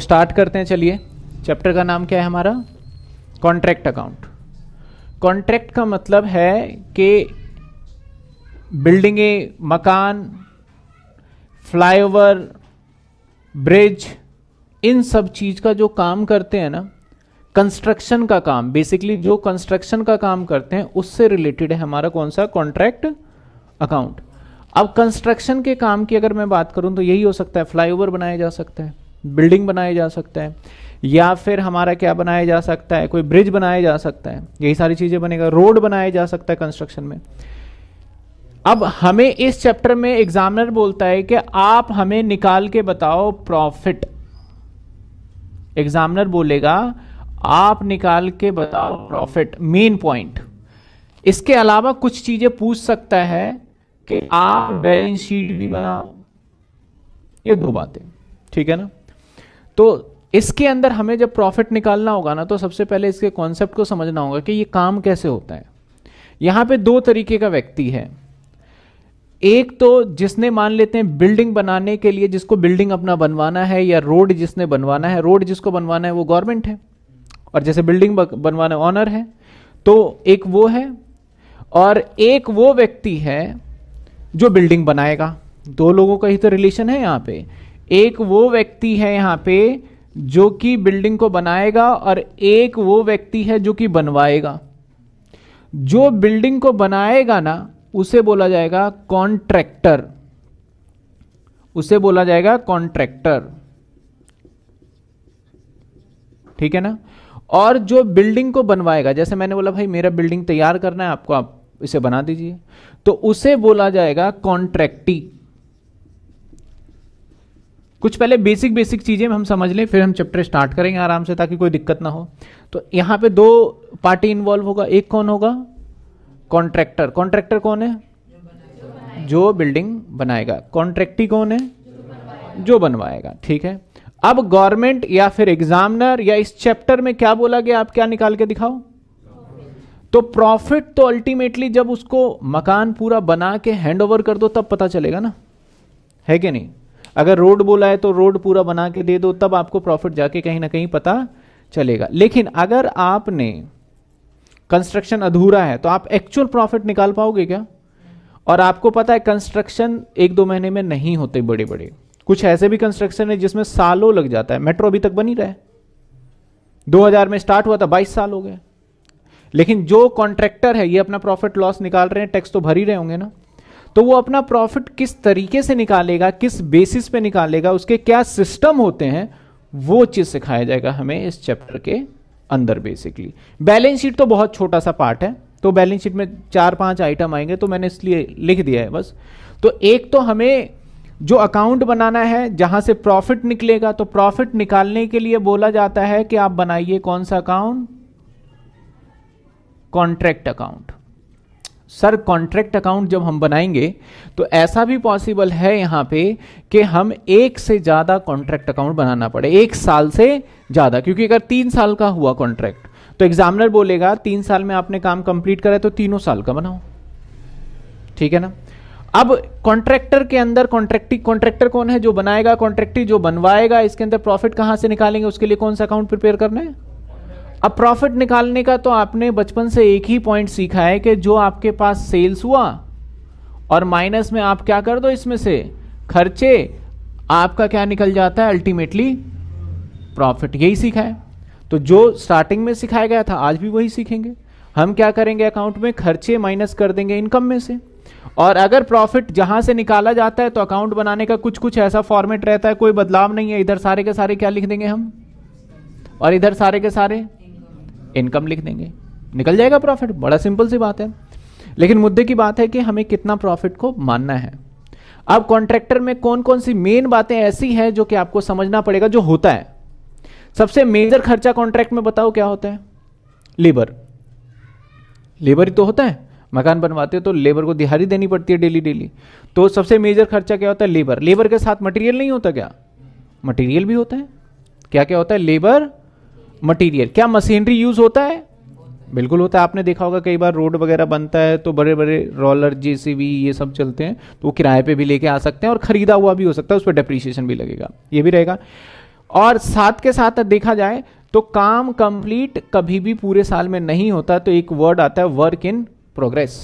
start तो करते हैं चलिए चैप्टर का नाम क्या है हमारा कॉन्ट्रैक्ट अकाउंट कॉन्ट्रैक्ट का मतलब है कि बिल्डिंगे मकान फ्लाईओवर ब्रिज इन सब चीज़ का जो काम करते हैं ना कंस्ट्रक्शन का काम बेसिकली जो कंस्ट्रक्शन का काम करते हैं उससे रिलेटेड है हमारा कौन सा कॉन्ट्रैक्ट अकाउंट अब कंस्ट्रक्शन के काम की अगर मैं बात करूं तो यही हो सकता है फ्लाईओवर बनाया जा सकता है बिल्डिंग बनाया जा सकता है या फिर हमारा क्या बनाया जा सकता है कोई ब्रिज बनाया जा सकता है यही सारी चीजें बनेगा रोड बनाया जा सकता है कंस्ट्रक्शन में अब हमें इस चैप्टर में एग्जामिनर बोलता है कि आप हमें निकाल के बताओ प्रॉफिट एग्जामिनर बोलेगा आप निकाल के बताओ प्रॉफिट मेन पॉइंट इसके अलावा कुछ चीजें पूछ सकता है कि आप बैलेंस शीट भी बनाओ ये दो बातें ठीक है ना तो इसके अंदर हमें जब प्रॉफिट निकालना होगा ना तो सबसे पहले इसके कॉन्सेप्ट को समझना होगा कि ये काम कैसे होता है यहां पे दो तरीके का व्यक्ति है एक तो जिसने मान लेते हैं बिल्डिंग बनाने के लिए जिसको बिल्डिंग अपना बनवाना है या रोड जिसने बनवाना है रोड जिसको बनवाना है वो गवर्नमेंट है और जैसे बिल्डिंग बनवाना ऑनर है तो एक वो है और एक वो व्यक्ति है जो बिल्डिंग बनाएगा दो लोगों का ही तो रिलेशन है यहां पे एक वो व्यक्ति है यहाँ पे जो कि बिल्डिंग को बनाएगा और एक वो व्यक्ति है जो कि बनवाएगा जो बिल्डिंग को बनाएगा ना उसे बोला जाएगा कॉन्ट्रैक्टर उसे बोला जाएगा कॉन्ट्रैक्टर ठीक है ना और जो बिल्डिंग को बनवाएगा जैसे मैंने बोला भाई मेरा बिल्डिंग तैयार करना है आपको आप इसे बना दीजिए तो उसे बोला जाएगा कॉन्ट्रैक्टी कुछ पहले बेसिक बेसिक चीज़ें हम समझ लें फिर हम चैप्टर स्टार्ट करेंगे आराम से ताकि कोई दिक्कत ना हो तो यहां पे दो पार्टी इन्वॉल्व होगा एक कौन होगा कॉन्ट्रैक्टर कॉन्ट्रैक्टर कौन है जो बिल्डिंग बनाएगा कॉन्ट्रैक्टी कौन है जो बनवाएगा ठीक है अब गवर्नमेंट या फिर एग्जामिनर या इस चैप्टर में क्या बोला गया आप क्या निकाल के दिखाओ तो प्रॉफिट तो अल्टीमेटली जब उसको मकान पूरा बना के हैंड ओवर कर दो तब पता चलेगा ना है कि नहीं अगर रोड बोला है तो रोड पूरा बना के दे दो तब आपको प्रॉफिट जाके कहीं ना कहीं पता चलेगा लेकिन अगर आपने कंस्ट्रक्शन अधूरा है तो आप एक्चुअल प्रॉफिट निकाल पाओगे क्या और आपको पता है कंस्ट्रक्शन एक दो महीने में नहीं होते बड़े बड़े कुछ ऐसे भी कंस्ट्रक्शन है जिसमें सालों लग जाता है मेट्रो अभी तक बनी रहे 2000 में स्टार्ट हुआ था 22 साल हो गए लेकिन जो कॉन्ट्रैक्टर है ये अपना प्रॉफिट लॉस निकाल रहे हैं टैक्स तो भर ही रहे होंगे ना तो वो अपना प्रॉफिट किस तरीके से निकालेगा किस बेसिस पे निकालेगा उसके क्या सिस्टम होते हैं वो चीज सिखाया जाएगा हमें इस चैप्टर के अंदर बेसिकली बैलेंस शीट तो बहुत छोटा सा पार्ट है तो बैलेंस शीट में चार पांच आइटम आएंगे तो मैंने इसलिए लिख दिया है बस तो एक तो हमें जो अकाउंट बनाना है जहां से प्रॉफिट निकलेगा तो प्रॉफिट निकालने के लिए बोला जाता है कि आप बनाइए कौन सा account contract account sir contract account जब हम बनाएंगे तो ऐसा भी पॉसिबल है यहां पे कि हम एक से ज़्यादा कॉन्ट्रैक्ट अकाउंट बनाना पड़े एक साल से ज़्यादा क्योंकि अगर तीन साल का हुआ कॉन्ट्रैक्ट तो एग्जामिनर बोलेगा तीन साल में आपने काम कंप्लीट करा तो तीनों साल का बनाओ ठीक है ना अब कॉन्ट्रैक्टर के अंदर कॉन्ट्रैक्टी कॉन्ट्रैक्टर कौन है जो बनाएगा कॉन्ट्रैक्टी जो बनवाएगा इसके अंदर प्रॉफिट कहां से निकालेंगे उसके लिए कौन सा अकाउंट प्रिपेयर करना है अब प्रॉफिट निकालने का तो आपने बचपन से एक ही पॉइंट सीखा है कि जो आपके पास सेल्स हुआ और माइनस में आप क्या कर दो इसमें से खर्चे आपका क्या निकल जाता है अल्टीमेटली प्रॉफिट यही सीखा है तो जो स्टार्टिंग में सिखाया गया था आज भी वही सीखेंगे हम क्या करेंगे अकाउंट में खर्चे माइनस कर देंगे इनकम में से और अगर प्रॉफिट जहां से निकाला जाता है तो अकाउंट बनाने का कुछ कुछ ऐसा फॉर्मेट रहता है कोई बदलाव नहीं है इधर सारे के सारे क्या लिख देंगे हम और इधर सारे के सारे इनकम लिख देंगे निकल जाएगा प्रॉफिट बड़ा सिंपल सी बात है लेकिन मुद्दे की बात है कि हमें कितना प्रॉफिट को मानना है अब कॉन्ट्रैक्टर में कौन कौन सी मेन बातें ऐसी हैं जो कि आपको समझना पड़ेगा जो होता है सबसे मेजर खर्चा कॉन्ट्रैक्ट में बताओ क्या होता है लेबर लेबर ही तो होता है मकान बनवाते हो तो लेबर को दिहाड़ी देनी पड़ती है डेली डेली तो सबसे मेजर खर्चा क्या होता है लेबर लेबर के साथ मटेरियल नहीं होता क्या मटेरियल भी होता है क्या क्या होता है लेबर मटेरियल क्या मशीनरी यूज होता है बिल्कुल होता है आपने देखा होगा कई बार रोड वगैरह बनता है तो बड़े बड़े रोलर जेसीबी ये सब चलते हैं तो वो किराए पे भी लेके आ सकते हैं और खरीदा हुआ भी हो सकता है उस पर डेप्रीशिएशन भी लगेगा ये भी रहेगा और साथ के साथ देखा जाए तो काम कंप्लीट कभी भी पूरे साल में नहीं होता तो एक वर्ड आता है वर्क इन प्रोग्रेस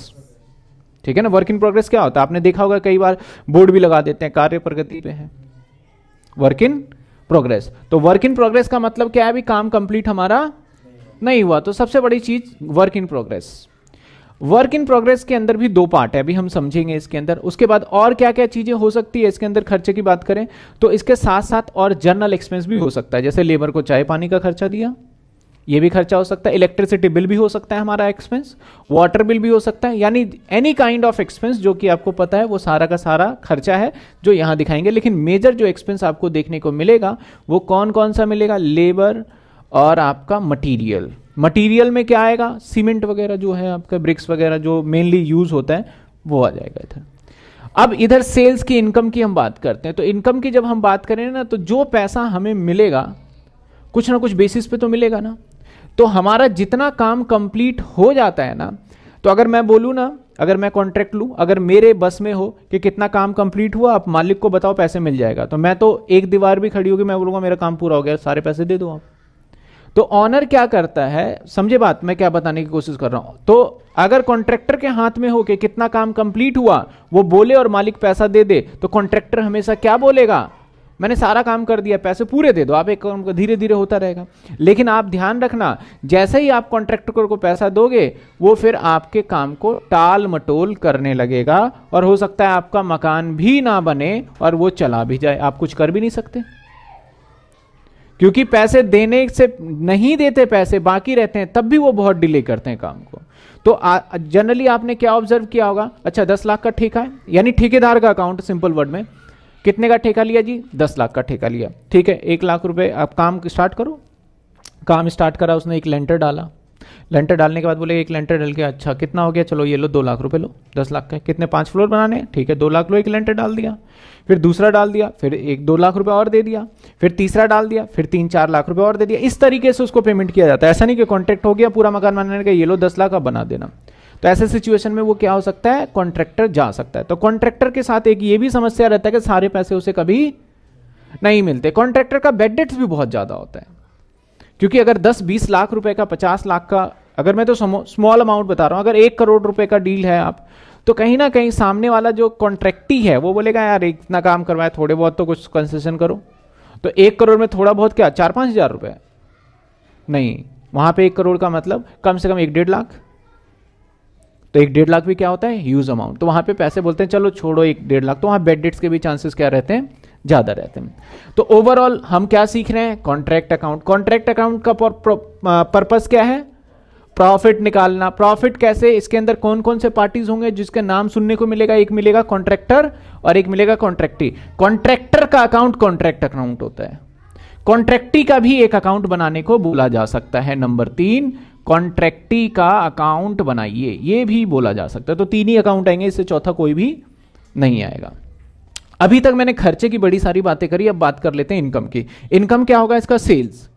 ठीक है ना वर्क इन प्रोग्रेस क्या होता है आपने देखा होगा कई बार बोर्ड भी लगा देते हैं कार्य प्रगति पे है वर्क इन प्रोग्रेस तो वर्क इन प्रोग्रेस का मतलब क्या है अभी काम कंप्लीट हमारा नहीं हुआ तो सबसे बड़ी चीज work in progress work in progress के अंदर भी दो पार्ट है अभी हम समझेंगे इसके अंदर उसके बाद और क्या क्या चीजें हो सकती है इसके अंदर खर्चे की बात करें तो इसके साथ साथ और जर्नल एक्सपेंस भी हो सकता है जैसे लेबर को चाय पानी का खर्चा दिया ये भी खर्चा हो सकता है इलेक्ट्रिसिटी बिल भी हो सकता है हमारा एक्सपेंस वाटर बिल भी हो सकता है यानी एनी काइंड ऑफ एक्सपेंस जो कि आपको पता है वो सारा का सारा खर्चा है जो यहाँ दिखाएंगे लेकिन मेजर जो एक्सपेंस आपको देखने को मिलेगा वो कौन कौन सा मिलेगा लेबर और आपका मटीरियल मटीरियल में क्या आएगा सीमेंट वगैरह जो है आपका ब्रिक्स वगैरह जो मेनली यूज होता है वो आ जाएगा इधर अब इधर सेल्स की इनकम की हम बात करते हैं तो इनकम की जब हम बात करें ना तो जो पैसा हमें मिलेगा कुछ ना कुछ बेसिस पे तो मिलेगा ना तो हमारा जितना काम कंप्लीट हो जाता है ना तो अगर मैं बोलूँ ना अगर मैं कॉन्ट्रैक्ट लूँ अगर मेरे बस में हो कि कितना काम कंप्लीट हुआ आप मालिक को बताओ पैसे मिल जाएगा तो मैं तो एक दीवार भी खड़ी होगी मैं बोलूँगा मेरा काम पूरा हो गया सारे पैसे दे दो आप तो ऑनर क्या करता है समझे बात मैं क्या बताने की कोशिश कर रहा हूं तो अगर कॉन्ट्रैक्टर के हाथ में हो कि कितना काम कंप्लीट हुआ वो बोले और मालिक पैसा दे दे तो कॉन्ट्रैक्टर हमेशा क्या बोलेगा मैंने सारा काम कर दिया पैसे पूरे दे दो आप एक काम धीरे धीरे होता रहेगा लेकिन आप ध्यान रखना जैसे ही आप कॉन्ट्रैक्टर को पैसा दोगे वो फिर आपके काम को टाल मटोल करने लगेगा और हो सकता है आपका मकान भी ना बने और वो चला भी जाए आप कुछ कर भी नहीं सकते क्योंकि पैसे देने से नहीं देते पैसे बाकी रहते हैं तब भी वो बहुत डिले करते हैं काम को तो जनरली आपने क्या ऑब्जर्व किया होगा अच्छा दस लाख का ठेका है यानी ठेकेदार का अकाउंट सिंपल वर्ड में कितने का ठेका लिया जी दस लाख का ठेका लिया ठीक है एक लाख रुपए आप काम स्टार्ट करो काम स्टार्ट करा उसने एक लेंटर डाला लेंटर डालने के बाद बोले एक लेंटर डाल के अच्छा कितना हो गया चलो ये लो दो लाख रुपए लो दस लाख का कितने पांच फ्लोर बनाने ठीक है दो लाख लो एक लेंटर डाल दिया फिर दूसरा डाल दिया फिर एक दो लाख रुपए और दे दिया फिर तीसरा डाल दिया फिर तीन चार लाख रुपए और दे दिया इस तरीके से उसको पेमेंट किया जाता है ऐसा नहीं कि कॉन्ट्रैक्ट हो गया पूरा मकान बनाने का ये लो दस लाख का बना देना तो ऐसे सिचुएशन में वो क्या हो सकता है कॉन्ट्रैक्टर जा सकता है तो कॉन्ट्रैक्टर के साथ एक ये भी समस्या रहता है कि सारे पैसे उसे कभी नहीं मिलते कॉन्ट्रैक्टर का बेड डेट्स भी बहुत ज़्यादा होता है क्योंकि अगर 10-20 लाख रुपए का 50 लाख का अगर मैं तो स्मॉल अमाउंट बता रहा हूं अगर एक करोड़ रुपए का डील है आप तो कहीं ना कहीं सामने वाला जो कॉन्ट्रैक्टी है वो बोलेगा यार इतना काम करवाया थोड़े बहुत तो कुछ कंसेशन करो तो एक करोड़ में थोड़ा बहुत क्या चार पांच हज़ार रुपए नहीं वहां पे एक करोड़ का मतलब कम से कम एक डेढ़ लाख तो एक डेढ़ लाख भी क्या होता है ह्यूज अमाउंट तो वहां पे पैसे बोलते हैं चलो छोड़ो एक डेढ़ लाख तो वहां बेड डेट्स के भी चांसेस क्या रहते हैं ज्यादा रहते हैं तो ओवरऑल हम क्या सीख रहे हैं कॉन्ट्रैक्ट अकाउंट कॉन्ट्रैक्ट अकाउंट का पर्पज क्या है प्रॉफिट निकालना प्रॉफिट कैसे इसके अंदर कौन कौन से पार्टीज होंगे जिसके नाम सुनने को मिलेगा एक मिलेगा कॉन्ट्रैक्टर और एक मिलेगा कॉन्ट्रैक्टी कॉन्ट्रैक्टर का अकाउंट कॉन्ट्रैक्ट अकाउंट होता है कॉन्ट्रैक्टी का भी एक अकाउंट बनाने को बोला जा सकता है नंबर तीन कॉन्ट्रैक्टी का अकाउंट बनाइए ये भी बोला जा सकता है तो तीन ही अकाउंट आएंगे इससे चौथा कोई भी नहीं आएगा अभी तक मैंने खर्चे की बड़ी सारी बातें करी अब बात कर लेते हैं इनकम की इनकम क्या होगा इसका सेल्स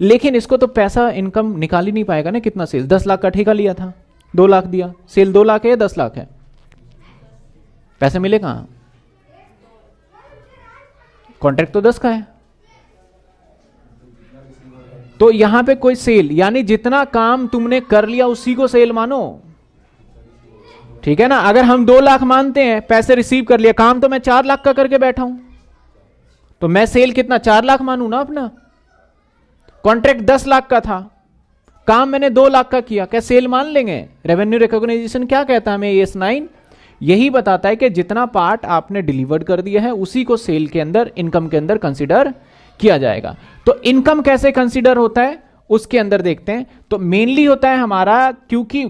लेकिन इसको तो पैसा इनकम निकाल ही नहीं पाएगा ना कितना सेल्स दस लाख का ठेका लिया था दो लाख दिया सेल दो लाख है या दस लाख है पैसे मिले कहां कॉन्ट्रैक्ट तो दस का है तो यहां पे कोई सेल यानी जितना काम तुमने कर लिया उसी को सेल मानो ठीक है ना अगर हम दो लाख मानते हैं पैसे रिसीव कर लिया काम तो मैं चार लाख का करके बैठा हूं तो मैं सेल कितना चार लाख मानू ना अपना कॉन्ट्रैक्ट दस लाख का था काम मैंने दो लाख का किया क्या सेल मान लेंगे रेवेन्यू रिकॉग्नाइजेशन क्या कहता है हमें एस नाइन यही बताता है कि जितना पार्ट आपने डिलीवर्ड कर दिया है उसी को सेल के अंदर इनकम के अंदर कंसिडर किया जाएगा तो इनकम कैसे कंसिडर होता है उसके अंदर देखते हैं तो मेनली होता है हमारा क्योंकि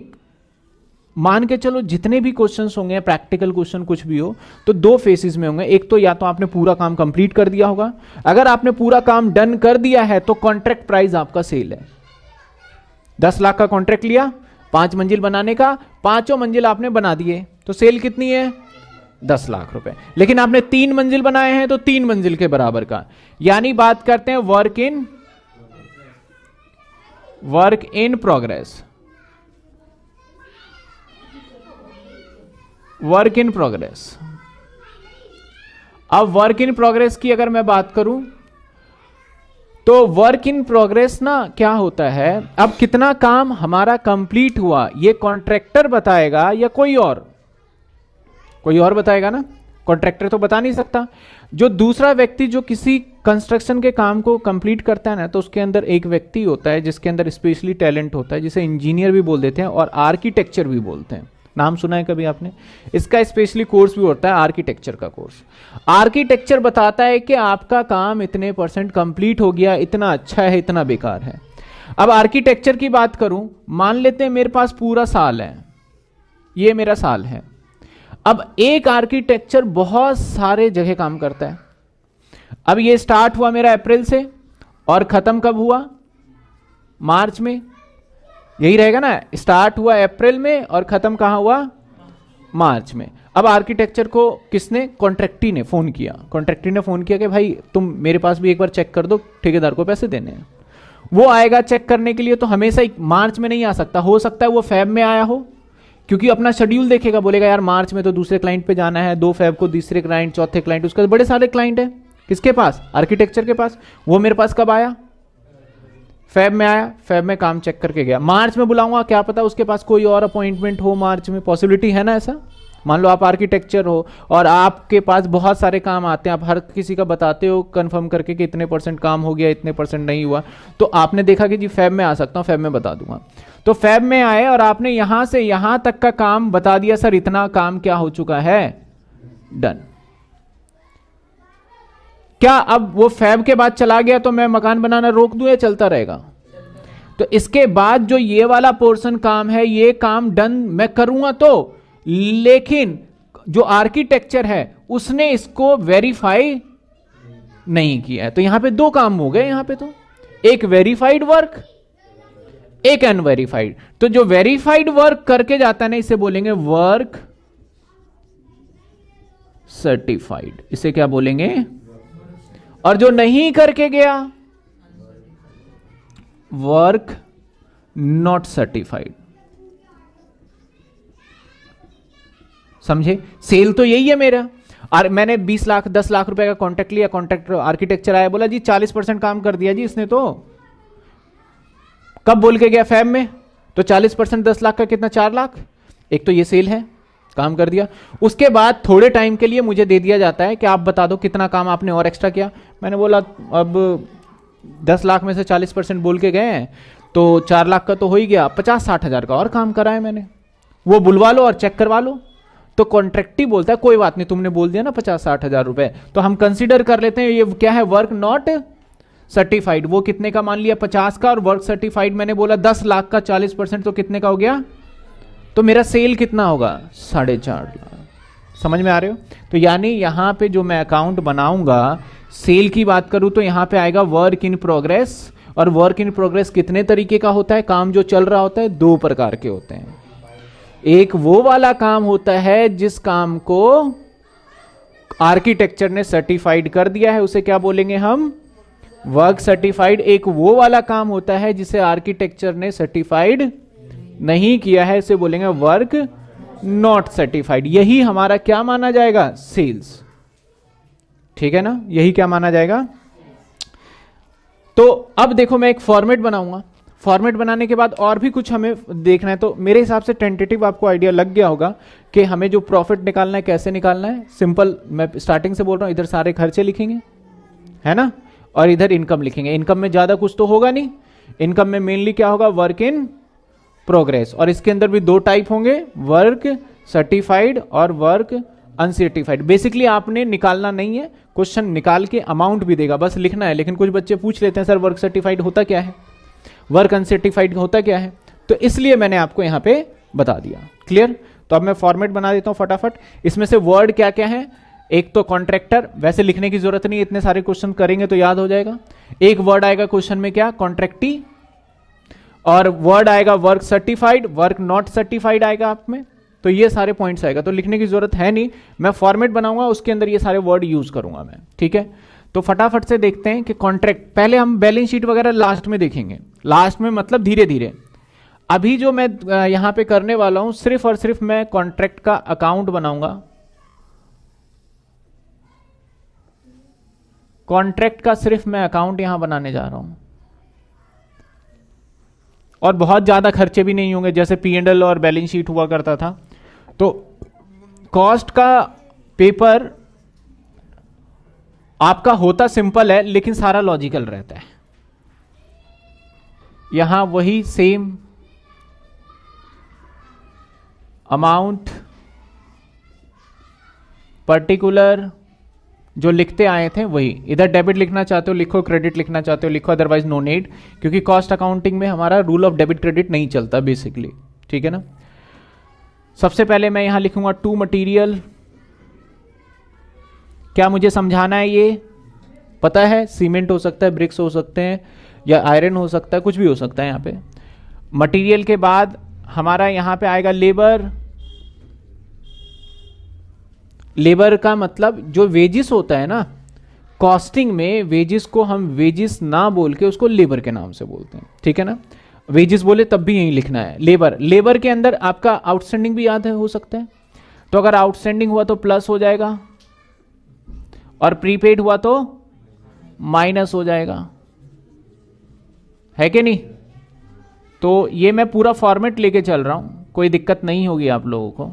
मान के चलो जितने भी क्वेश्चन होंगे प्रैक्टिकल क्वेश्चन कुछ भी हो तो दो फेसिस में होंगे एक तो या तो आपने पूरा काम कंप्लीट कर दिया होगा अगर आपने पूरा काम डन कर दिया है तो कॉन्ट्रैक्ट प्राइस आपका सेल है दस लाख का कॉन्ट्रैक्ट लिया पांच मंजिल बनाने का पांचों मंजिल आपने बना दिए तो सेल कितनी है दस लाख रुपए लेकिन आपने तीन मंजिल बनाए हैं तो तीन मंजिल के बराबर का यानी बात करते हैं work in work in progress work in progress अब वर्क इन प्रोग्रेस की अगर मैं बात करूं तो वर्क इन प्रोग्रेस ना क्या होता है अब कितना काम हमारा कंप्लीट हुआ ये कॉन्ट्रैक्टर बताएगा या कोई और कोई और बताएगा ना कॉन्ट्रैक्टर तो बता नहीं सकता जो दूसरा व्यक्ति जो किसी कंस्ट्रक्शन के काम को कंप्लीट करता है ना तो उसके अंदर एक व्यक्ति होता है जिसके अंदर स्पेशली टैलेंट होता है जिसे इंजीनियर भी बोल देते हैं और आर्किटेक्चर भी बोलते हैं नाम सुना है कभी आपने इसका स्पेशली कोर्स भी होता है आर्किटेक्चर का कोर्स आर्किटेक्चर बताता है कि आपका काम इतने परसेंट कंप्लीट हो गया इतना अच्छा है इतना बेकार है अब आर्किटेक्चर की बात करूं मान लेते हैं मेरे पास पूरा साल है ये मेरा साल है अब एक आर्किटेक्चर बहुत सारे जगह काम करता है अब ये स्टार्ट हुआ मेरा अप्रैल से और खत्म कब हुआ मार्च में यही रहेगा ना स्टार्ट हुआ अप्रैल में और खत्म कहां हुआ मार्च में अब आर्किटेक्चर को किसने कॉन्ट्रैक्टी ने फोन किया कॉन्ट्रैक्टी ने फोन किया कि भाई तुम मेरे पास भी एक बार चेक कर दो ठेकेदार को पैसे देने वो आएगा चेक करने के लिए तो हमेशा मार्च में नहीं आ सकता हो सकता है वो फैब में आया हो क्योंकि अपना शेड्यूल देखेगा बोलेगा यार मार्च में तो दूसरे क्लाइंट पे जाना है दो फैब को तीसरे क्लाइंट चौथे क्लाइंट उसके बड़े सारे क्लाइंट है किसके पास आर्किटेक्चर के पास वो मेरे पास कब आया फैब में आया फैब में काम चेक करके गया मार्च में बुलाऊंगा क्या पता उसके पास कोई और अपॉइंटमेंट हो मार्च में पॉसिबिलिटी है ना ऐसा मान लो आप आर्किटेक्चर हो और आपके पास बहुत सारे काम आते हैं आप हर किसी का बताते हो कंफर्म करके कि इतने परसेंट काम हो गया इतने परसेंट नहीं हुआ तो आपने देखा कि जी फैब में आ सकता हूँ फैब में बता दूंगा तो फैब में आए और आपने यहाँ से यहाँ तक का काम बता दिया सर इतना काम क्या हो चुका है डन क्या अब वो फैब के बाद चला गया तो मैं मकान बनाना रोक दूं या चलता रहेगा तो इसके बाद जो ये वाला पोर्शन काम है ये काम डन मैं करूंगा तो लेकिन जो आर्किटेक्चर है उसने इसको वेरीफाई नहीं किया तो यहां पे दो काम हो गए यहां पे तो एक वेरीफाइड वर्क एक अनवेरीफाइड तो जो वेरीफाइड वर्क करके जाता है ना इसे बोलेंगे वर्क सर्टिफाइड इसे क्या बोलेंगे और जो नहीं करके गया वर्क नॉट सर्टिफाइड समझे सेल तो यही है मेरा और मैंने 20 लाख 10 लाख रुपए का कॉन्ट्रैक्ट लिया कॉन्ट्रैक्ट आर्किटेक्चर आया बोला जी 40 परसेंट काम कर दिया जी इसने तो कब बोल के गया फैम में तो 40 परसेंट दस लाख का कितना चार लाख एक तो ये सेल है काम कर दिया उसके बाद थोड़े टाइम के लिए मुझे दे दिया जाता है कि आप बता दो कितना काम आपने और एक्स्ट्रा किया मैंने बोला अब दस लाख में से चालीस परसेंट बोल के गए हैं तो चार लाख का तो हो ही गया पचास साठ हज़ार का और काम करा है मैंने वो बुलवा लो और चेक करवा लो तो कॉन्ट्रेक्टिव बोलता है कोई बात नहीं तुमने बोल दिया ना पचास साठ हजार रुपए तो हम कंसिडर कर लेते हैं ये क्या है वर्क नॉट सर्टिफाइड वो कितने का मान लिया पचास का और वर्क सर्टिफाइड मैंने बोला दस लाख का चालीस परसेंट तो कितने का हो गया तो मेरा सेल कितना होगा साढ़े चार लाख समझ में आ रहे हो तो यानी यहां पे जो मैं अकाउंट बनाऊंगा सेल की बात करूं तो यहां पे आएगा वर्क इन प्रोग्रेस और वर्क इन प्रोग्रेस कितने तरीके का होता है काम जो चल रहा होता है दो प्रकार के होते हैं एक वो वाला काम होता है जिस काम को आर्किटेक्चर ने सर्टिफाइड कर दिया है उसे क्या बोलेंगे हम वर्क सर्टिफाइड एक वो वाला काम होता है जिसे आर्किटेक्चर ने सर्टिफाइड नहीं किया है इसे बोलेंगे वर्क नॉट सर्टिफाइड यही हमारा क्या माना जाएगा सेल्स ठीक है ना यही क्या माना जाएगा तो अब देखो मैं एक फॉर्मेट बनाऊंगा फॉर्मेट बनाने के बाद और भी कुछ हमें देखना है तो मेरे हिसाब से टेंटेटिव आपको आइडिया लग गया होगा कि हमें जो प्रॉफिट निकालना है कैसे निकालना है सिंपल मैं स्टार्टिंग से बोल रहा हूँ इधर सारे खर्चे लिखेंगे है ना और इधर इनकम लिखेंगे इनकम में ज़्यादा कुछ तो होगा नहीं इनकम में मेनली क्या होगा वर्क इन प्रोग्रेस और इसके अंदर भी दो टाइप होंगे वर्क सर्टिफाइड और वर्क अनसर्टिफाइड बेसिकली आपने निकालना नहीं है क्वेश्चन निकाल के अमाउंट भी देगा बस लिखना है लेकिन कुछ बच्चे पूछ लेते हैं सर वर्क सर्टिफाइड होता क्या है वर्क अनसर्टिफाइड होता क्या है तो इसलिए मैंने आपको यहां पे बता दिया क्लियर तो अब मैं फॉर्मेट बना देता हूं फटाफट इसमें से वर्ड क्या क्या है एक तो कॉन्ट्रैक्टर वैसे लिखने की जरूरत नहीं इतने सारे क्वेश्चन करेंगे तो याद हो जाएगा एक वर्ड आएगा क्वेश्चन में क्या कॉन्ट्रैक्टी और वर्ड आएगा work certified work not certified आएगा आप में तो ये सारे पॉइंट्स आएगा तो लिखने की जरूरत है नहीं मैं फॉर्मेट बनाऊंगा उसके अंदर ये सारे वर्ड यूज करूंगा मैं ठीक है तो फटाफट से देखते हैं कि कॉन्ट्रैक्ट पहले हम बैलेंस शीट वगैरह लास्ट में देखेंगे लास्ट में मतलब धीरे धीरे अभी जो मैं यहां पे करने वाला हूं सिर्फ और सिर्फ मैं कॉन्ट्रैक्ट का अकाउंट बनाऊंगा कॉन्ट्रैक्ट का सिर्फ मैं अकाउंट यहां बनाने जा रहा हूं और बहुत ज़्यादा खर्चे भी नहीं होंगे जैसे पी और बैलेंस शीट हुआ करता था तो कॉस्ट का पेपर आपका होता सिंपल है लेकिन सारा लॉजिकल रहता है यहां वही सेम अमाउंट पर्टिकुलर जो लिखते आए थे वही इधर डेबिट लिखना चाहते हो लिखो क्रेडिट लिखना चाहते हो लिखो अदरवाइज नो नीड क्योंकि कॉस्ट अकाउंटिंग में हमारा रूल ऑफ डेबिट क्रेडिट नहीं चलता बेसिकली ठीक है ना सबसे पहले मैं यहां लिखूंगा टू मटेरियल क्या मुझे समझाना है ये पता है सीमेंट हो सकता है ब्रिक्स हो सकते हैं या आयरन हो सकता है कुछ भी हो सकता है यहाँ पे मटेरियल के बाद हमारा यहाँ पे आएगा लेबर लेबर का मतलब जो वेजिस होता है ना कॉस्टिंग में वेजिस को हम वेजिस ना बोल के उसको लेबर के नाम से बोलते हैं ठीक है ना वेजिस बोले तब भी यही लिखना है लेबर लेबर के अंदर आपका आउटस्टैंडिंग भी याद है हो सकता है तो अगर आउटस्टैंडिंग हुआ तो प्लस हो जाएगा और प्रीपेड हुआ तो माइनस हो जाएगा है कि नहीं तो ये मैं पूरा फॉर्मेट लेके चल रहा हूं कोई दिक्कत नहीं होगी आप लोगों को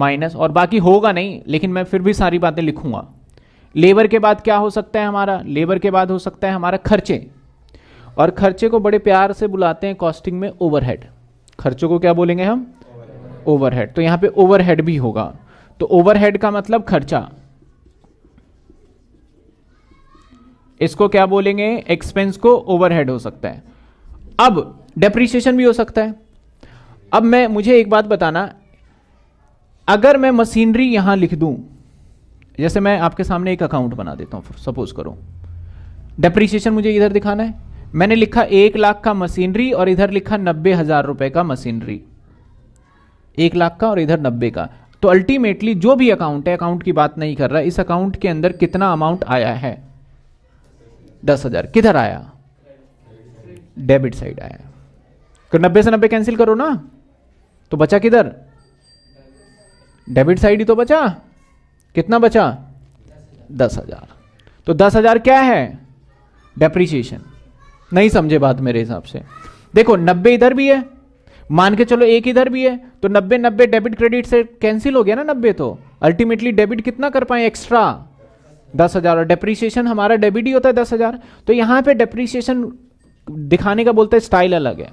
माइनस और बाकी होगा नहीं लेकिन मैं फिर भी सारी बातें लिखूंगा लेबर के बाद क्या हो सकता है हमारा लेबर के बाद हो सकता है हमारा खर्चे और खर्चे को बड़े प्यार से बुलाते हैं कॉस्टिंग में ओवरहेड खर्चों को क्या बोलेंगे हम ओवरहेड तो यहां पे ओवरहेड भी होगा तो ओवरहेड का मतलब खर्चा इसको क्या बोलेंगे एक्सपेंस को ओवरहेड हो सकता है अब डेप्रिसिएशन भी हो सकता है अब मैं मुझे एक बात बताना अगर मैं मशीनरी यहां लिख दूं जैसे मैं आपके सामने एक अकाउंट बना देता हूं सपोज करो डेप्रिसिएशन मुझे इधर दिखाना है मैंने लिखा एक लाख का मशीनरी और इधर लिखा नब्बे हजार रुपए का मशीनरी एक लाख का और इधर नब्बे का तो अल्टीमेटली जो भी अकाउंट है अकाउंट की बात नहीं कर रहा इस अकाउंट के अंदर कितना अमाउंट आया है दस हजार किधर आया डेबिट साइड आया तो नब्बे से नब्बे कैंसिल करो ना तो बचा किधर डेबिट साइड ही तो बचा कितना बचा दस हजार तो दस हजार क्या है डेप्रीशिएशन नहीं समझे बात मेरे हिसाब से देखो नब्बे इधर भी है मान के चलो एक इधर भी है तो नब्बे नब्बे डेबिट क्रेडिट से कैंसिल हो गया ना नब्बे तो अल्टीमेटली डेबिट कितना कर पाए एक्स्ट्रा दस हजार और डेप्रीसिएशन हमारा डेबिट ही होता है दस हजार तो यहाँ पे डेप्रीसिएशन दिखाने का बोलते हैं स्टाइल अलग है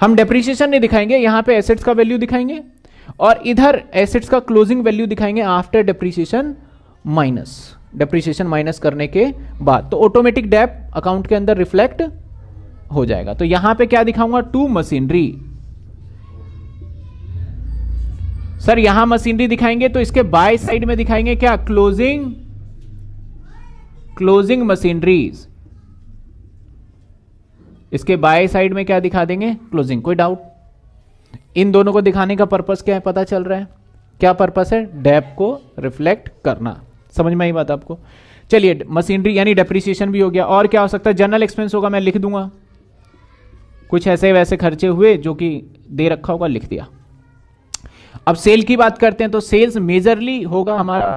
हम डेप्रीसिएशन नहीं दिखाएंगे यहां पे एसेट्स का वैल्यू दिखाएंगे और इधर एसेट्स का क्लोजिंग वैल्यू दिखाएंगे after depreciation minus depreciation minus करने के बाद तो ऑटोमेटिक डेप अकाउंट के अंदर रिफ्लेक्ट हो जाएगा तो यहां पे क्या दिखाऊंगा टू मशीनरी सर यहां मशीनरी दिखाएंगे तो इसके बाय साइड में दिखाएंगे क्या क्लोजिंग क्लोजिंग मशीनरीज इसके बाय साइड में क्या दिखा देंगे क्लोजिंग कोई डाउट इन दोनों को दिखाने का पर्पस क्या है पता चल रहा है क्या पर्पस है डेप को रिफ्लेक्ट करना समझ में आई बात आपको चलिए मशीनरी यानी डेप्रिसिएशन भी हो गया और क्या हो सकता है जनरल एक्सपेंस होगा मैं लिख दूंगा कुछ ऐसे वैसे खर्चे हुए जो कि दे रखा होगा लिख दिया अब सेल की बात करते हैं तो सेल्स मेजरली होगा हमारा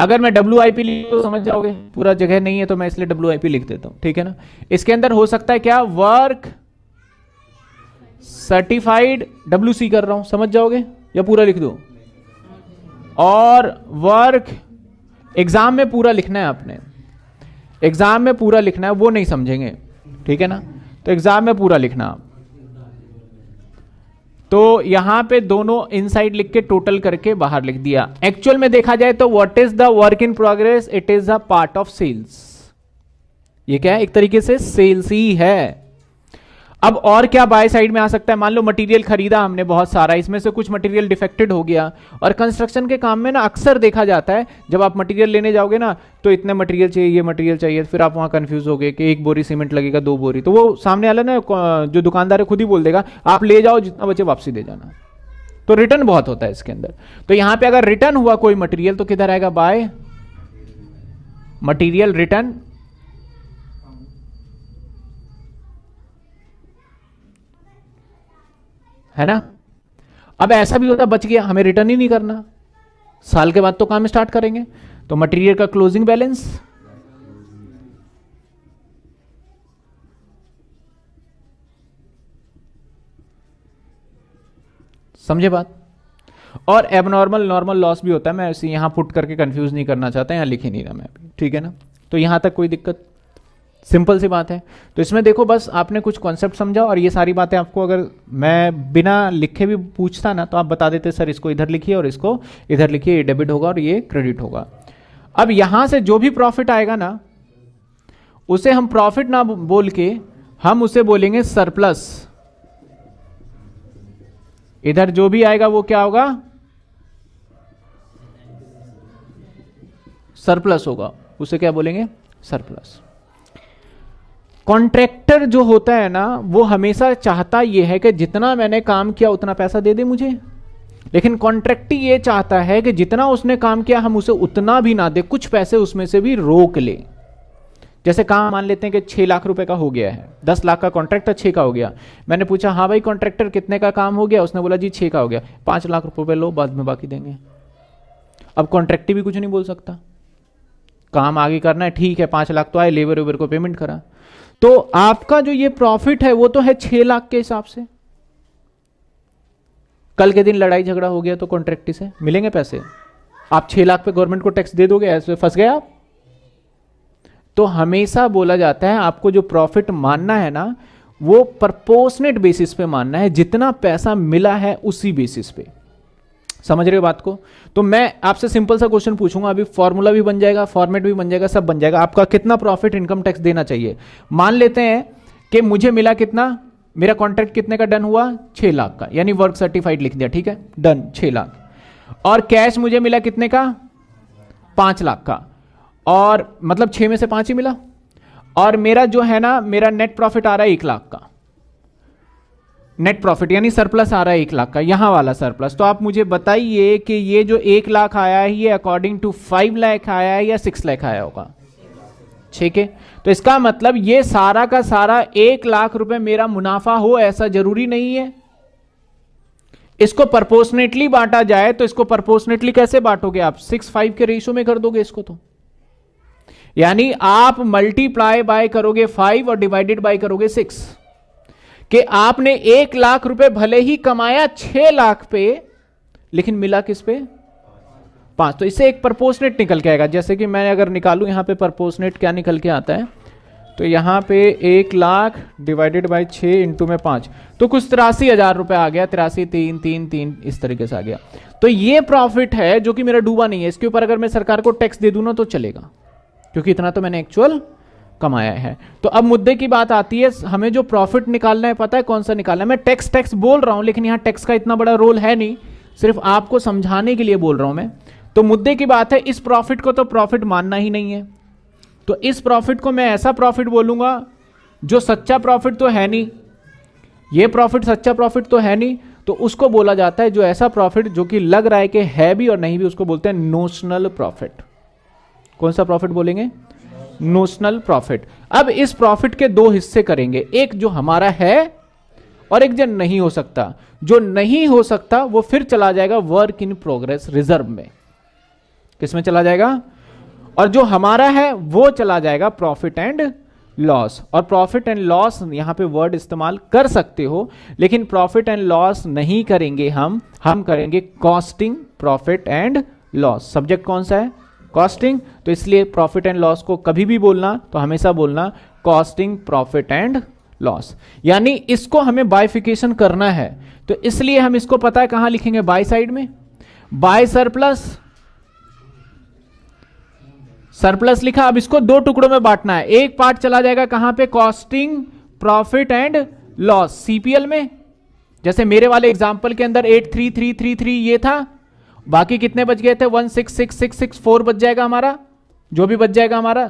अगर मैं डब्ल्यू आई पी लिख तो समझ जाओगे पूरा जगह नहीं है तो मैं इसलिए डब्ल्यू आई पी लिख देता हूं ठीक है ना इसके अंदर हो सकता है क्या वर्क सर्टिफाइड डब्ल्यू सी कर रहा हूं समझ जाओगे या पूरा लिख दो और वर्क एग्जाम में पूरा लिखना है आपने एग्जाम में पूरा लिखना है वो नहीं समझेंगे ठीक है ना तो एग्जाम में पूरा लिखना आप तो यहां पे दोनों साइड लिख के टोटल करके बाहर लिख दिया एक्चुअल में देखा जाए तो what is the work in progress it is a part of sales ये क्या है एक तरीके से सेल्स ही है अब और क्या बाय साइड में आ सकता है मान लो मटेरियल खरीदा हमने बहुत सारा इसमें से कुछ मटेरियल डिफेक्टेड हो गया और कंस्ट्रक्शन के काम में ना अक्सर देखा जाता है जब आप मटेरियल लेने जाओगे ना तो इतने मटेरियल चाहिए ये मटेरियल चाहिए फिर आप वहाँ कंफ्यूज हो गए कि एक बोरी सीमेंट लगेगा दो बोरी तो वो सामने वाला ना जो दुकानदार है खुद ही बोल देगा आप ले जाओ जितना बचे वापसी दे जाना तो रिटर्न बहुत होता है इसके अंदर तो यहाँ पर अगर रिटर्न हुआ कोई मटीरियल तो किधर आएगा बाय मटीरियल रिटर्न है ना अब ऐसा भी होता बच गया हमें रिटर्न ही नहीं करना साल के बाद तो काम स्टार्ट करेंगे तो मटेरियल का क्लोजिंग बैलेंस समझे बात और एबनॉर्मल नॉर्मल लॉस भी होता है मैं यहां पुट करके कंफ्यूज नहीं करना चाहता यहां लिख ही नहीं रहा मैं ठीक है ना तो यहां तक कोई दिक्कत सिंपल सी बात है तो इसमें देखो बस आपने कुछ कॉन्सेप्ट समझा और ये सारी बातें आपको अगर मैं बिना लिखे भी पूछता ना तो आप बता देते सर इसको इधर लिखिए और इसको इधर लिखिए ये डेबिट होगा और ये क्रेडिट होगा अब यहां से जो भी प्रॉफिट आएगा ना उसे हम प्रॉफिट ना बोल के हम उसे बोलेंगे सरप्लस इधर जो भी आएगा वो क्या होगा सरप्लस होगा उसे क्या बोलेंगे सरप्लस कॉन्ट्रैक्टर जो होता है ना वो हमेशा चाहता ये है कि जितना मैंने काम किया उतना पैसा दे दे मुझे लेकिन कॉन्ट्रैक्टी ये चाहता है कि जितना उसने काम किया हम उसे उतना भी ना दे कुछ पैसे उसमें से भी रोक ले जैसे काम मान लेते हैं कि छह लाख रुपए का हो गया है दस लाख का कॉन्ट्रैक्ट छे का हो गया मैंने पूछा हाँ भाई कॉन्ट्रैक्टर कितने का काम हो गया उसने बोला जी छे का हो गया पांच लाख रुपए लो बाद में बाकी देंगे अब कॉन्ट्रैक्टी भी कुछ नहीं बोल सकता काम आगे करना है ठीक है पांच लाख तो आए लेबर वेबर को पेमेंट करा तो आपका जो ये प्रॉफिट है वो तो है छह लाख के हिसाब से कल के दिन लड़ाई झगड़ा हो गया तो कॉन्ट्रैक्ट इसे मिलेंगे पैसे आप छह लाख पे गवर्नमेंट को टैक्स दे दोगे ऐसे फंस गए आप तो हमेशा बोला जाता है आपको जो प्रॉफिट मानना है ना वो परपोसनेट बेसिस पे मानना है जितना पैसा मिला है उसी बेसिस पे समझ रहे हो बात को तो मैं आपसे सिंपल सा क्वेश्चन पूछूंगा अभी फॉर्मूला भी बन जाएगा फॉर्मेट भी बन जाएगा सब बन जाएगा आपका कितना प्रॉफिट इनकम टैक्स देना चाहिए मान लेते हैं कि मुझे मिला कितना मेरा कॉन्ट्रैक्ट कितने का डन हुआ छह लाख का यानी वर्क सर्टिफाइड लिख दिया ठीक है डन छह लाख और कैश मुझे मिला कितने का पांच लाख का और मतलब छह में से पांच ही मिला और मेरा जो है ना मेरा नेट प्रॉफिट आ रहा है एक लाख का नेट प्रॉफिट यानी सरप्लस आ रहा है एक लाख का यहाँ वाला सरप्लस तो आप मुझे बताइए कि ये जो एक लाख आया है ये अकॉर्डिंग टू फाइव लाख आया है या सिक्स लाख आया होगा ठीक है तो इसका मतलब ये सारा का सारा एक लाख रुपए मेरा मुनाफा हो ऐसा जरूरी नहीं है इसको परपोर्सनेटली बांटा जाए तो इसको परपोर्सनेटली कैसे बांटोगे आप सिक्स फाइव के रेशो में कर दोगे इसको तो यानी आप मल्टीप्लाई बाय करोगे फाइव और डिवाइडेड बाय करोगे सिक्स कि आपने एक लाख रुपए भले ही कमाया छह लाख पे लेकिन मिला किस पे पांच तो इससे एक परपोसनेट निकल के आएगा जैसे कि मैं अगर निकालू यहां पे प्रपोर्शनेट क्या निकल के आता है तो यहां पे एक लाख डिवाइडेड बाई छ इंटू में पांच तो कुछ तिरासी हज़ार रुपए आ गया तिरासी तीन तीन तीन इस तरीके से आ गया तो ये प्रॉफिट है जो कि मेरा डूबा नहीं है इसके ऊपर अगर मैं सरकार को टैक्स दे दू ना तो चलेगा क्योंकि इतना तो मैंने एक्चुअल कमाया है तो अब मुद्दे की बात आती है हमें जो प्रॉफिट निकालना है पता है कौन सा निकालना है मैं टैक्स टैक्स बोल रहा हूं लेकिन यहाँ टैक्स का इतना बड़ा रोल है नहीं सिर्फ आपको समझाने के लिए बोल रहा हूं मैं तो मुद्दे की बात है इस प्रॉफिट को तो प्रॉफिट मानना ही नहीं है तो इस प्रॉफिट को मैं ऐसा प्रॉफिट बोलूंगा जो सच्चा प्रॉफिट तो है नहीं ये प्रॉफिट सच्चा प्रॉफिट तो है नहीं तो उसको बोला जाता है जो ऐसा प्रॉफिट जो कि लग रहा है कि है भी और नहीं भी उसको बोलते हैं नोशनल प्रॉफिट कौन सा प्रॉफिट बोलेंगे नोशनल प्रॉफिट अब इस प्रॉफिट के दो हिस्से करेंगे एक जो हमारा है और एक जो नहीं हो सकता जो नहीं हो सकता वो फिर चला जाएगा वर्क इन प्रोग्रेस रिजर्व में किसमें चला जाएगा और जो हमारा है वो चला जाएगा प्रॉफिट एंड लॉस और प्रॉफिट एंड लॉस यहां पे वर्ड इस्तेमाल कर सकते हो लेकिन प्रॉफिट एंड लॉस नहीं करेंगे हम हम करेंगे costing profit and loss subject कौन सा है कॉस्टिंग तो इसलिए प्रॉफिट एंड लॉस को कभी भी बोलना तो हमेशा बोलना कॉस्टिंग प्रॉफिट एंड लॉस यानी इसको हमें बाइफिकेशन करना है तो इसलिए हम इसको पता है कहां लिखेंगे बाय साइड में बाय सरप्लस सरप्लस लिखा अब इसको दो टुकड़ों में बांटना है एक पार्ट चला जाएगा कहां पे costing profit and loss CPL में जैसे मेरे वाले एग्जाम्पल के अंदर eight three three three three ये था बाकी कितने बच गए थे one six six six six four बच जाएगा हमारा जो भी बच जाएगा हमारा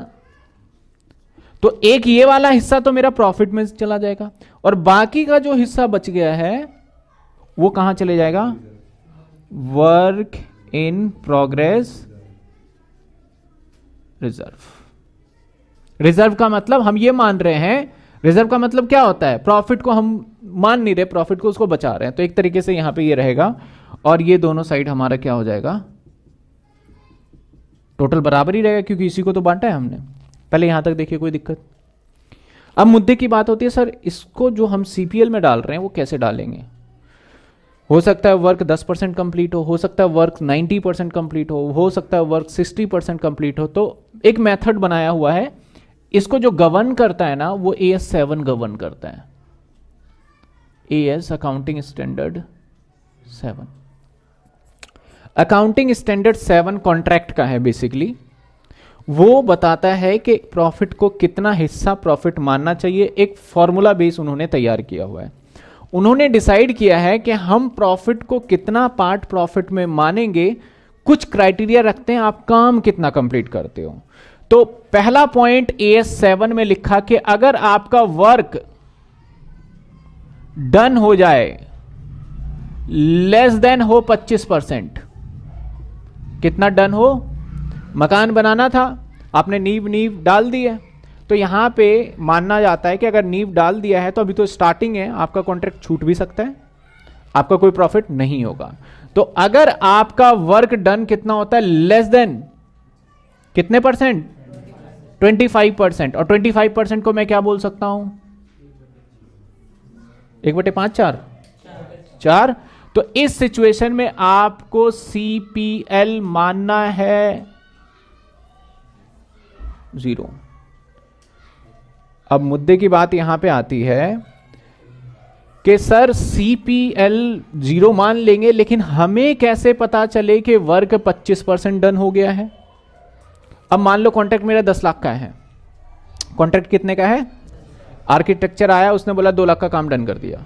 तो एक ये वाला हिस्सा तो मेरा प्रॉफिट में चला जाएगा और बाकी का जो हिस्सा बच गया है वो कहां चले जाएगा work in progress reserve reserve का मतलब हम ये मान रहे हैं रिजर्व का मतलब क्या होता है प्रॉफिट को हम मान नहीं रहे प्रॉफिट को उसको बचा रहे हैं तो एक तरीके से यहां पे ये यह रहेगा और ये दोनों साइड हमारा क्या हो जाएगा टोटल बराबर ही रहेगा क्योंकि इसी को तो बांटा है हमने पहले यहां तक देखिए कोई दिक्कत अब मुद्दे की बात होती है सर इसको जो हम सीपीएल में डाल रहे हैं वो कैसे डालेंगे हो सकता है वर्क 10 परसेंट कंप्लीट हो हो सकता है वर्क 90 परसेंट कंप्लीट हो हो सकता है वर्क 60 परसेंट कंप्लीट हो तो एक मेथड बनाया हुआ है इसको जो गवर्न करता है ना वो ए एस सेवन गवर्न करता है A S accounting standard seven accounting standard seven contract का है बेसिकली वो बताता है कि प्रॉफिट को कितना हिस्सा प्रॉफिट मानना चाहिए एक फॉर्मूला बेस उन्होंने तैयार किया हुआ है उन्होंने डिसाइड किया है कि हम प्रॉफिट को कितना पार्ट प्रॉफिट में मानेंगे कुछ क्राइटेरिया रखते हैं आप काम कितना कंप्लीट करते हो तो पहला पॉइंट ए एस सेवन में लिखा कि अगर आपका वर्क डन हो जाए लेस देन हो 25 परसेंट कितना डन हो मकान बनाना था आपने नींव नींव डाल दी है तो यहाँ पे मानना जाता है कि अगर नींव डाल दिया है तो अभी तो स्टार्टिंग है आपका कॉन्ट्रैक्ट छूट भी सकता है आपका कोई प्रॉफिट नहीं होगा तो अगर आपका वर्क डन कितना होता है लेस देन कितने परसेंट 25 परसेंट और 25 परसेंट को मैं क्या बोल सकता हूं एक बटे पांच चार चार तो इस सिचुएशन में आपको सीपीएल मानना है जीरो अब मुद्दे की बात यहां पे आती है कि सर सीपीएल जीरो मान लेंगे लेकिन हमें कैसे पता चले कि वर्क 25 परसेंट डन हो गया है अब मान लो कॉन्ट्रैक्ट मेरा 10 लाख का है कॉन्ट्रैक्ट कितने का है आर्किटेक्चर आया उसने बोला दो लाख का काम डन कर दिया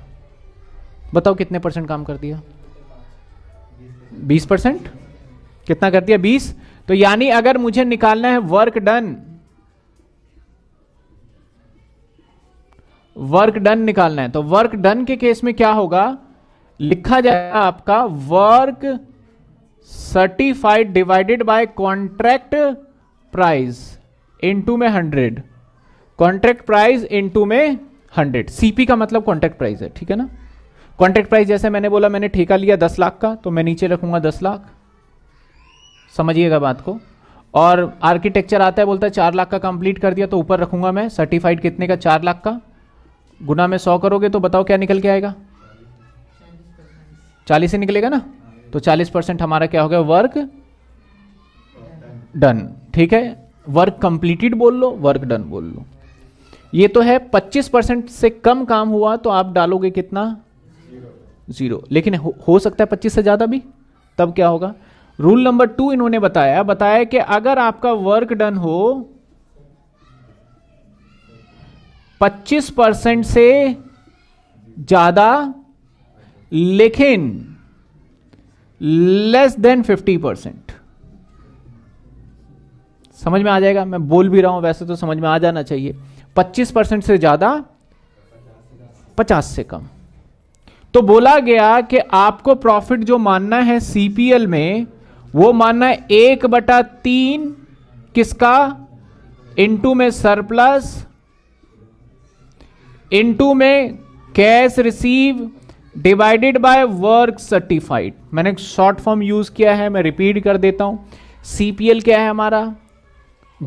बताओ कितने परसेंट काम कर दिया बीस परसेंट कितना कर दिया बीस तो यानी अगर मुझे निकालना है वर्क डन वर्क डन निकालना है तो वर्क डन के केस में क्या होगा लिखा जाएगा आपका work certified divided by contract price into में हंड्रेड कॉन्ट्रैक्ट प्राइस इनटू में हंड्रेड सीपी का मतलब कॉन्ट्रैक्ट प्राइस है ठीक है ना कॉन्ट्रैक्ट प्राइस जैसे मैंने बोला मैंने ठेका लिया दस लाख का तो मैं नीचे रखूंगा दस लाख समझिएगा बात को और आर्किटेक्चर आता है बोलता है चार लाख का कंप्लीट कर दिया तो ऊपर रखूंगा मैं सर्टिफाइड कितने का चार लाख का गुना में सौ करोगे तो बताओ क्या निकल के आएगा चालीस ही निकलेगा ना तो चालीस परसेंट हमारा क्या हो गया वर्क डन ठीक है वर्क कंप्लीटेड बोल लो वर्क डन बोल लो ये तो है पच्चीस परसेंट से कम काम हुआ तो आप डालोगे कितना जीरो लेकिन हो, हो सकता है पच्चीस से ज़्यादा भी तब क्या होगा रूल नंबर टू इन्होंने बताया बताया कि अगर आपका वर्क डन हो 25 परसेंट से ज्यादा लेकिन लेस देन 50 परसेंट समझ में आ जाएगा मैं बोल भी रहा हूं वैसे तो समझ में आ जाना चाहिए 25 परसेंट से ज्यादा 50 से कम तो बोला गया कि आपको प्रॉफिट जो मानना है सीपीएल में वो मानना है एक बटा तीन किसका इनटू में सरप्लस इनटू में cash receive divided by work certified मैंने शॉर्ट फॉर्म यूज किया है मैं रिपीट कर देता हूं सीपीएल क्या है हमारा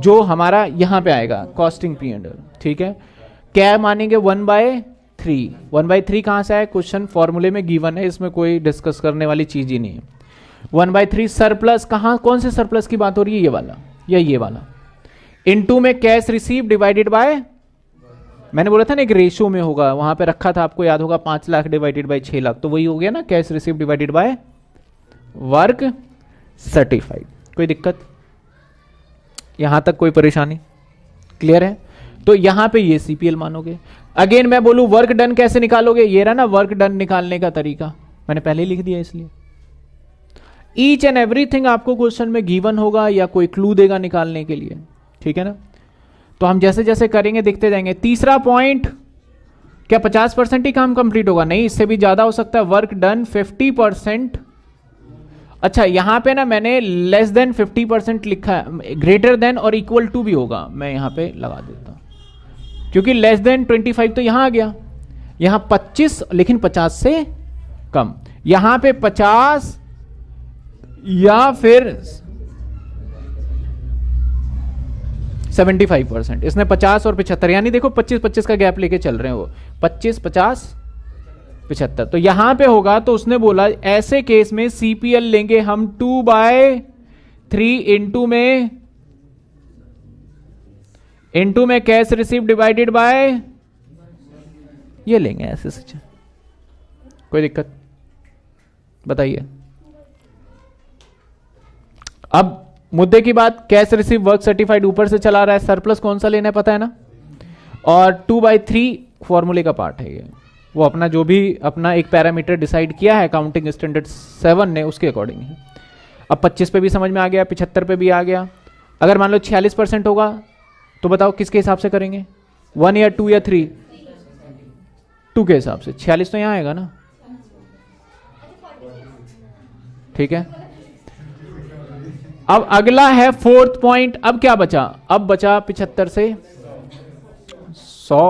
जो हमारा यहां पे आएगा कॉस्टिंग पी एंड ठीक है क्या मानेंगे one by three one by three कहाँ से आया क्वेश्चन फॉर्मूले में गिवन है इसमें कोई डिस्कस करने वाली चीज ही नहीं है वन बाई थ्री सरप्लस कहाँ कौन से सरप्लस की बात हो रही है ये वाला या ये वाला इन टू में कैश रिसीव डिवाइडेड बाय मैंने बोला था ना एक रेशियो में होगा वहां पे रखा था आपको याद होगा पांच लाख डिवाइडेड बाय छह लाख तो वही हो गया ना cash receive divided by work certified कोई दिक्कत यहां तक कोई परेशानी क्लियर है तो यहां पे ये सीपीएल मानोगे अगेन मैं बोलूं वर्क डन कैसे निकालोगे ये रहा ना वर्क डन निकालने का तरीका मैंने पहले लिख दिया इसलिए ईच एंड एवरीथिंग आपको क्वेश्चन में गिवन होगा या कोई क्लू देगा निकालने के लिए ठीक है ना तो हम जैसे जैसे करेंगे देखते जाएंगे तीसरा पॉइंट क्या 50 परसेंट ही काम कंप्लीट होगा नहीं इससे भी ज्यादा हो सकता है वर्क डन 50 परसेंट अच्छा यहां पे ना मैंने लेस देन 50 परसेंट लिखा है ग्रेटर देन और इक्वल टू भी होगा मैं यहां पे लगा देता हूं क्योंकि लेस देन 25 तो यहां आ गया यहां 25 लेकिन 50 से कम यहां पे 50 या फिर 75 परसेंट इसने 50 और पिछहत्तर यानी देखो 25 25 का गैप लेके चल रहे हैं वो 25 50 पिछहत्तर तो यहां पे होगा तो उसने बोला ऐसे केस में सीपीएल लेंगे हम टू बाय थ्री इंटू में इनटू में कैश रिसीव डिवाइडेड बाय ये लेंगे ऐसे से कोई दिक्कत बताइए अब मुद्दे की बात कैश रिसीव वर्क सर्टिफाइड ऊपर से चला रहा है सरप्लस कौन सा लेना है पता है ना और टू बाई थ्री फॉर्मूले का पार्ट है ये वो अपना जो भी अपना एक पैरामीटर डिसाइड किया है अकाउंटिंग स्टैंडर्ड सेवन ने उसके अकॉर्डिंग है अब 25 पे भी समझ में आ गया 75 पे भी आ गया अगर मान लो 46 परसेंट होगा तो बताओ किसके हिसाब से करेंगे वन या टू या थ्री टू के हिसाब से छियालीस तो यहां आएगा ना ठीक है अब अगला है फोर्थ पॉइंट अब क्या बचा अब बचा पिछहत्तर से सौ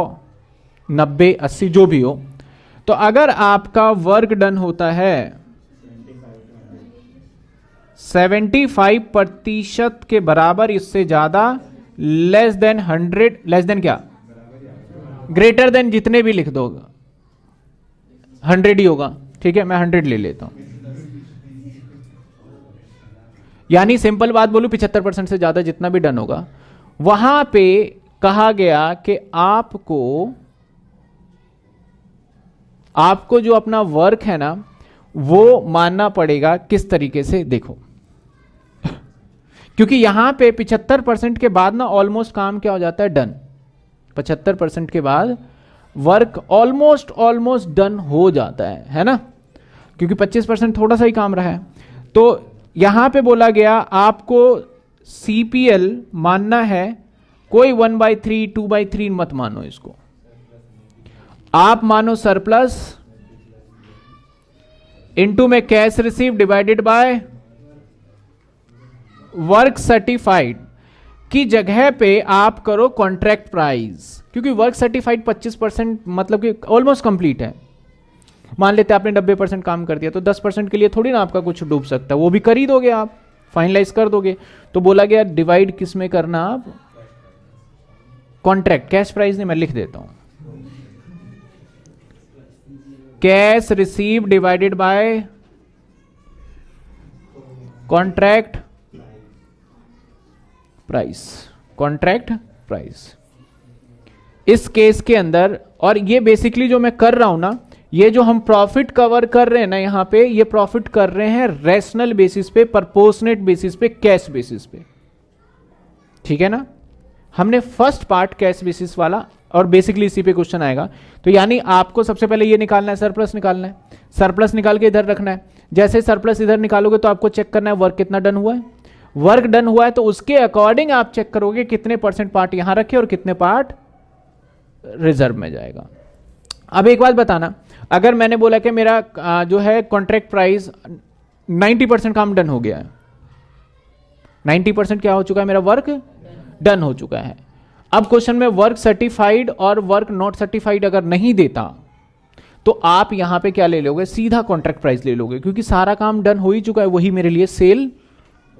नब्बे अस्सी जो भी हो तो अगर आपका वर्क डन होता है 75 प्रतिशत के बराबर इससे ज्यादा less than hundred less than क्या ग्रेटर देन जितने भी लिख दो हंड्रेड ही होगा ठीक है मैं हंड्रेड ले लेता हूं यानी सिंपल बात बोलू पिछहत्तर परसेंट से ज्यादा जितना भी डन होगा वहां पे कहा गया कि आपको आपको जो अपना वर्क है ना वो मानना पड़ेगा किस तरीके से देखो क्योंकि यहां पे 75 परसेंट के बाद ना ऑलमोस्ट काम क्या हो जाता है डन 75 परसेंट के बाद वर्क ऑलमोस्ट ऑलमोस्ट डन हो जाता है है ना क्योंकि 25 परसेंट थोड़ा सा ही काम रहा है तो यहां पे बोला गया आपको सीपीएल मानना है कोई one by three two by three मत मानो इसको आप मानो सरप्लस इनटू में cash receive divided by work certified की जगह पे आप करो कॉन्ट्रैक्ट प्राइस क्योंकि वर्क सर्टिफाइड 25 परसेंट मतलब कि ऑलमोस्ट कंप्लीट है मान लेते आपने नब्बे परसेंट काम कर दिया तो दस परसेंट के लिए थोड़ी ना आपका कुछ डूब सकता है वो भी खरीदोगे आप फाइनलाइज कर दोगे तो बोला गया डिवाइड किस में करना आप कॉन्ट्रैक्ट कैश प्राइस ने मैं लिख देता हूं cash receive divided by contract price contract price इस केस के अंदर और ये बेसिकली जो मैं कर रहा हूं ना ये जो हम प्रॉफिट कवर कर रहे हैं ना यहां पे ये प्रॉफिट कर रहे हैं रेशनल बेसिस पे प्रपोर्शनेट बेसिस पे कैश बेसिस पे ठीक है ना हमने फर्स्ट पार्ट कैश बेसिस वाला और बेसिकली इसी पे क्वेश्चन आएगा तो यानी आपको सबसे पहले ये निकालना है सरप्लस निकालना है सरप्लस निकाल के इधर रखना है जैसे सरप्लस इधर निकालोगे तो आपको चेक करना है वर्क कितना डन हुआ है वर्क डन हुआ है तो उसके अकॉर्डिंग आप चेक करोगे कितने परसेंट पार्ट यहां रखे और कितने पार्ट रिजर्व में जाएगा अब एक बात बताना अगर मैंने बोला कि मेरा जो है कॉन्ट्रैक्ट प्राइस 90 परसेंट काम डन हो गया है 90 परसेंट क्या हो चुका है मेरा वर्क डन हो चुका है अब क्वेश्चन में वर्क सर्टिफाइड और वर्क नॉट सर्टिफाइड अगर नहीं देता तो आप यहां पे क्या ले लोगे सीधा कॉन्ट्रैक्ट प्राइस ले लोगे क्योंकि सारा काम डन हो ही चुका है वही मेरे लिए सेल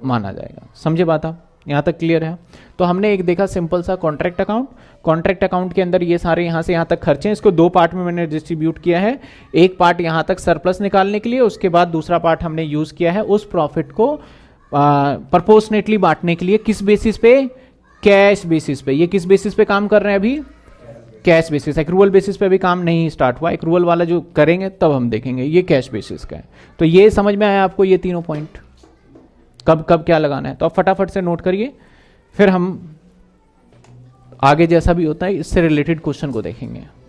माना जाएगा समझे बात आप यहाँ तक क्लियर है तो हमने एक देखा सिंपल सा कॉन्ट्रैक्ट अकाउंट कॉन्ट्रैक्ट अकाउंट के अंदर ये सारे यहाँ से यहाँ तक खर्चे हैं इसको दो पार्ट में मैंने डिस्ट्रीब्यूट किया है एक पार्ट यहाँ तक सरप्लस निकालने के लिए उसके बाद दूसरा पार्ट हमने यूज़ किया है उस प्रॉफिट को परपोर्सनेटली बांटने के लिए किस बेसिस पे कैश बेसिस पे ये किस बेसिस पे काम कर रहे हैं अभी कैश बेसिस एक्रूवल बेसिस पे अभी काम नहीं स्टार्ट हुआ एक्रूवल वाला जो करेंगे तब हम देखेंगे ये कैश बेसिस का है तो ये समझ में आया आपको ये तीनों पॉइंट कब कब क्या लगाना है तो आप फटाफट से नोट करिए फिर हम आगे जैसा भी होता है इससे रिलेटेड क्वेश्चन को देखेंगे